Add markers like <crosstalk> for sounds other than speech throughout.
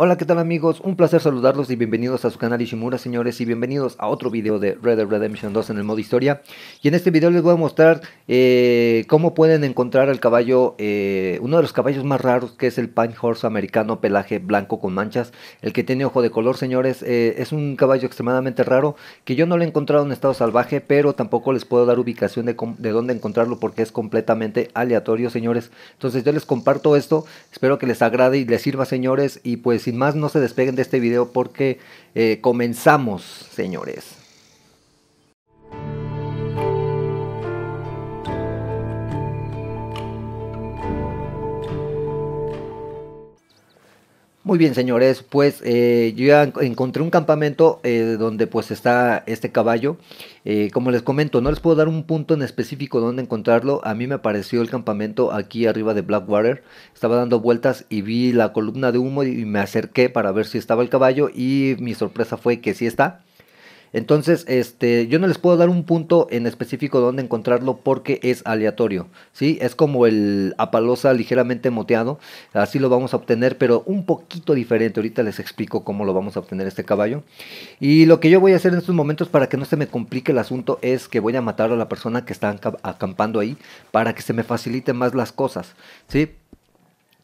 Hola, ¿qué tal amigos? Un placer saludarlos y bienvenidos a su canal Ishimura, señores, y bienvenidos a otro video de Red Dead Redemption 2 en el modo historia. Y en este video les voy a mostrar eh, cómo pueden encontrar el caballo, eh, uno de los caballos más raros que es el Pine Horse americano, pelaje blanco con manchas, el que tiene ojo de color, señores. Eh, es un caballo extremadamente raro que yo no lo he encontrado en estado salvaje, pero tampoco les puedo dar ubicación de, de dónde encontrarlo porque es completamente aleatorio, señores. Entonces yo les comparto esto, espero que les agrade y les sirva, señores, y pues sin más no se despeguen de este video porque eh, comenzamos, señores. Muy bien, señores, pues eh, yo ya encontré un campamento eh, donde pues está este caballo. Eh, como les comento, no les puedo dar un punto en específico donde encontrarlo. A mí me apareció el campamento aquí arriba de Blackwater. Estaba dando vueltas y vi la columna de humo y me acerqué para ver si estaba el caballo y mi sorpresa fue que sí está. Entonces, este, yo no les puedo dar un punto en específico donde encontrarlo porque es aleatorio, ¿sí? Es como el apalosa ligeramente moteado, así lo vamos a obtener, pero un poquito diferente. Ahorita les explico cómo lo vamos a obtener este caballo. Y lo que yo voy a hacer en estos momentos para que no se me complique el asunto es que voy a matar a la persona que está acampando ahí para que se me faciliten más las cosas, ¿sí?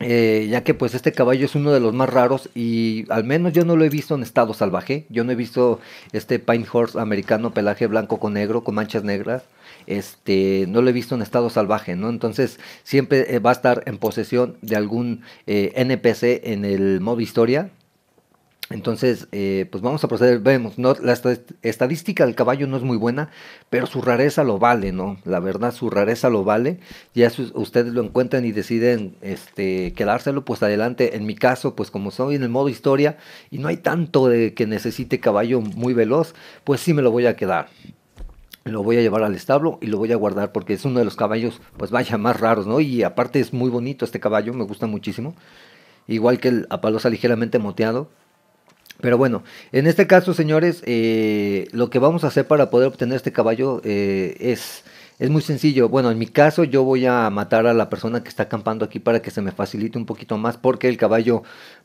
Eh, ya que pues este caballo es uno de los más raros y al menos yo no lo he visto en estado salvaje, yo no he visto este Pine Horse americano pelaje blanco con negro, con manchas negras, este, no lo he visto en estado salvaje, ¿no? Entonces siempre eh, va a estar en posesión de algún eh, NPC en el modo historia, entonces, eh, pues vamos a proceder. Vemos, la estadística del caballo no es muy buena, pero su rareza lo vale, ¿no? La verdad, su rareza lo vale. Ya ustedes lo encuentran y deciden este, quedárselo, pues adelante. En mi caso, pues como soy en el modo historia y no hay tanto de que necesite caballo muy veloz, pues sí me lo voy a quedar lo voy a llevar al establo y lo voy a guardar porque es uno de los caballos, pues vaya, más raros, ¿no? Y aparte es muy bonito este caballo, me gusta muchísimo. Igual que el Apalosa ligeramente moteado, pero bueno, en este caso, señores, eh, lo que vamos a hacer para poder obtener este caballo eh, es, muy sencillo. Bueno, en mi caso yo voy a matar a la persona que está acampando aquí para que se me facilite un poquito más porque el caballo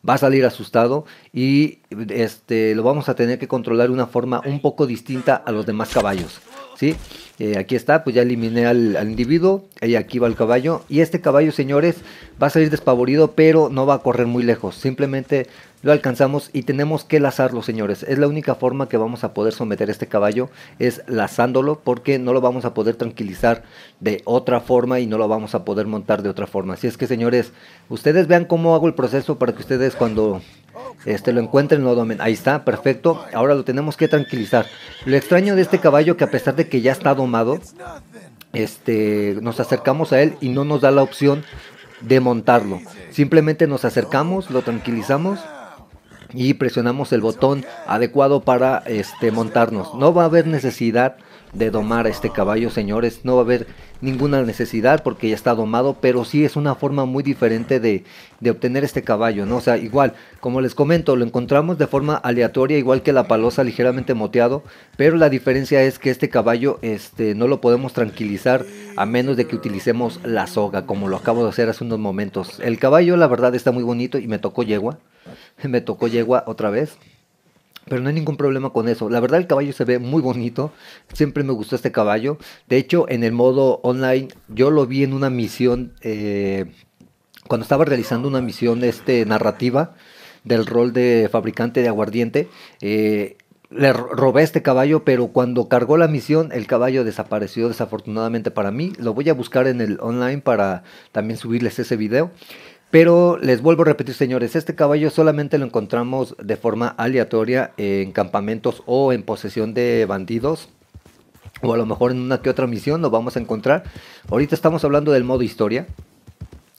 va a salir asustado y este, lo vamos a tener que controlar de una forma un poco distinta a los demás caballos. ¿sí? Eh, aquí está, pues ya eliminé al, individuo, y aquí va el caballo. Y este caballo, señores, va a salir despavorido, pero no va a correr muy lejos. Simplemente lo alcanzamos y tenemos que lazarlo, señores. Es la única forma que vamos a poder someter este caballo, es lazándolo, porque no lo vamos a poder tranquilizar de otra forma y no lo vamos a poder montar de otra forma. Así es que, señores, ustedes vean cómo hago el proceso para que ustedes cuando este, lo encuentren, lo domen. Ahí está, perfecto. Ahora lo tenemos que tranquilizar. Lo extraño de este caballo que a pesar de que ya está domado, este, nos acercamos a él y no nos da la opción de montarlo. Simplemente nos acercamos, lo tranquilizamos y presionamos el botón adecuado para este, montarnos. No va a haber necesidad de domar este caballo, señores. No va a haber ninguna necesidad porque ya está domado, pero sí es una forma muy diferente de, obtener este caballo, ¿no? O sea, igual, como les comento, lo encontramos de forma aleatoria, igual que la palosa ligeramente moteado, pero la diferencia es que este caballo este, no lo podemos tranquilizar a menos de que utilicemos la soga, como lo acabo de hacer hace unos momentos. El caballo, la verdad, está muy bonito y me tocó yegua. <laughs> Me tocó yegua otra vez. Pero no hay ningún problema con eso. La verdad el caballo se ve muy bonito. Siempre me gustó este caballo. De hecho, en el modo online, yo lo vi en una misión. Eh, cuando estaba realizando una misión este, narrativa del rol de fabricante de aguardiente. Eh, le robé este caballo, pero cuando cargó la misión, el caballo desapareció desafortunadamente para mí. Lo voy a buscar en el online para también subirles ese video. Pero les vuelvo a repetir, señores, este caballo solamente lo encontramos de forma aleatoria en campamentos o en posesión de bandidos. O a lo mejor en una que otra misión lo vamos a encontrar. Ahorita estamos hablando del modo historia.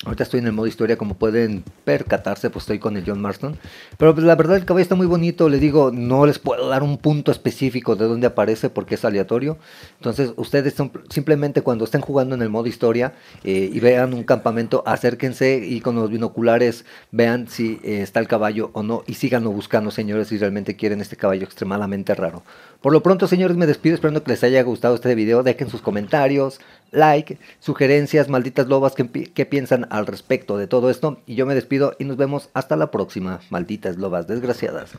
Ahorita estoy en el modo historia, como pueden percatarse, pues estoy con el John Marston. Pero pues, la verdad el caballo está muy bonito, les digo, no les puedo dar un punto específico de dónde aparece porque es aleatorio. Entonces ustedes simplemente cuando estén jugando en el modo historia eh, y vean un campamento, acérquense y con los binoculares vean si eh, está el caballo o no y síganlo buscando, señores, si realmente quieren este caballo extremadamente raro. Por lo pronto, señores, me despido esperando que les haya gustado este video. Dejen sus comentarios, like, sugerencias, malditas lobas, que, piensan al respecto de todo esto. Y yo me despido y nos vemos hasta la próxima, malditas lobas desgraciadas.